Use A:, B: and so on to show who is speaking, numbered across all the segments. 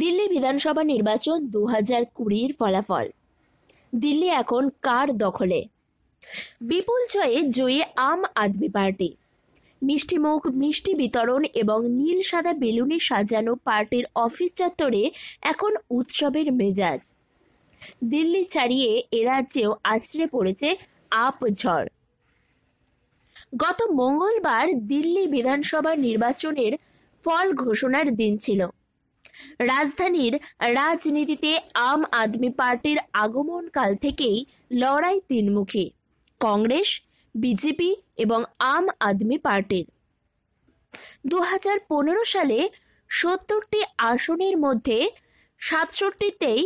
A: দিল্লি বিধানসভা নির্বাচন দু হাজার কুড়ির ফলাফল দিল্লি এখন কার দখলে বিপুল জয়ে জয়ী আম আদমি পার্টি মিষ্টিমুখ মিষ্টি বিতরণ এবং নীল সাদা বেলুনে সাজানো পার্টির অফিস চত্বরে এখন উৎসবের মেজাজ দিল্লি ছাড়িয়ে এরাজ্যেও আছড়ে পড়েছে আপ ঝড় গত মঙ্গলবার দিল্লি বিধানসভা নির্বাচনের ফল ঘোষণার দিন ছিল রাজধানীর রাজনীতিতে আম আদমি পার্টির আগমনকাল থেকেই লড়াই তিনমুখী কংগ্রেস বিজেপি এবং আম আদমি পার্টির দু সালে সত্তরটি আসনের মধ্যে সাতষট্টিতেই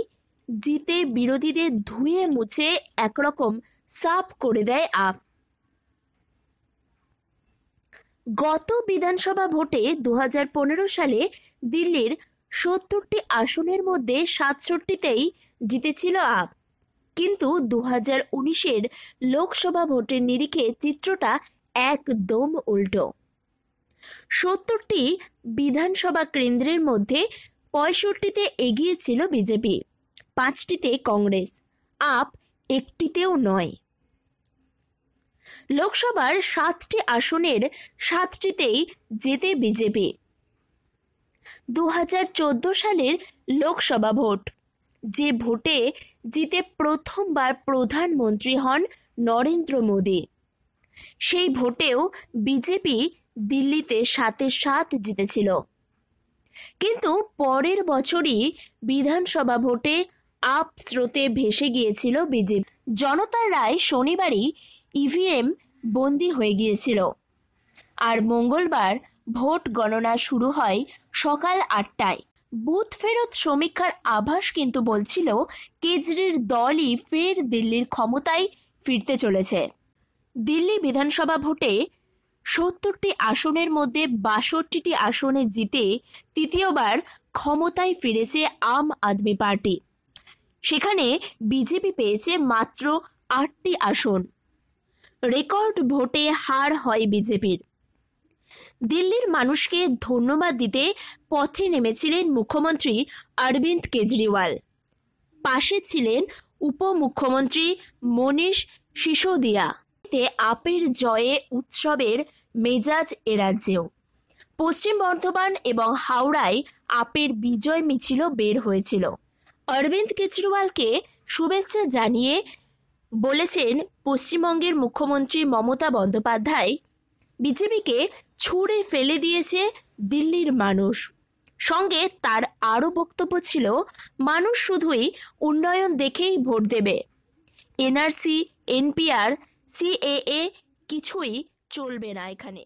A: জিতে বিরোধীদের ধুয়ে মুছে একরকম সাফ করে দেয় আপ গত বিধানসভা ভোটে দু সালে দিল্লির সত্তরটি আসনের মধ্যে সাতষট্টিতেই জিতেছিল আপ কিন্তু দু হাজার উনিশের লোকসভা ভোটের নিরিখে চিত্রটা একদম উল্টো সত্তরটি বিধানসভা কেন্দ্রের মধ্যে পঁয়ষট্টিতে এগিয়েছিল বিজেপি পাঁচটিতে কংগ্রেস আপ একটিতেও নয় লোকসভার সাতটি আসনের সাতটিতেই জেতে বিজেপি দু সালের লোকসভা ভোট যে ভোটে জিতে প্রথমবার প্রধানমন্ত্রী হন নরেন্দ্র মোদী সেই ভোটেও বিজেপি দিল্লিতে সাতে সাত জিতেছিল কিন্তু পরের বছরই বিধানসভা ভোটে আপ স্রোতে ভেসে গিয়েছিল বিজেপি জনতার রায় শনিবারই ইভিএম বন্দী হয়ে গিয়েছিল আর মঙ্গলবার ভোট গণনা শুরু হয় সকাল আটটায় বুথ ফেরত সমীক্ষার আভাস কিন্তু বলছিল কেজরির দলই ফের দিল্লির ক্ষমতায় ফিরতে চলেছে দিল্লি বিধানসভা ভোটে সত্তরটি আসনের মধ্যে বাষট্টিটি আসনে জিতে তৃতীয়বার ক্ষমতায় ফিরেছে আম আদমি পার্টি সেখানে বিজেপি পেয়েছে মাত্র আটটি আসন রেকর্ড ভোটে হার হয় বিজেপির দিল্লির মানুষকে ধন্যবাদ দিতে পথে নেমেছিলেন মুখ্যমন্ত্রী অরবিন্দ কেজরিওয়াল পাশে ছিলেন উপমুখ্যমন্ত্রী মনীষ সিসোদিয়া আপের জয়ে উৎসবের মেজাজ এরাজ্যেও পশ্চিম বর্ধমান এবং হাওড়ায় আপের বিজয় মিছিল বের হয়েছিল অরবিন্দ কেজরিওয়ালকে শুভেচ্ছা জানিয়ে বলেছেন পশ্চিমবঙ্গের মুখ্যমন্ত্রী মমতা বন্দ্যোপাধ্যায় বিজেপিকে ছুঁড়ে ফেলে দিয়েছে দিল্লির মানুষ সঙ্গে তার আরও বক্তব্য ছিল মানুষ শুধুই উন্নয়ন দেখেই ভোট দেবে এনআরসি এনপিআর সিএএ কিছুই চলবে না এখানে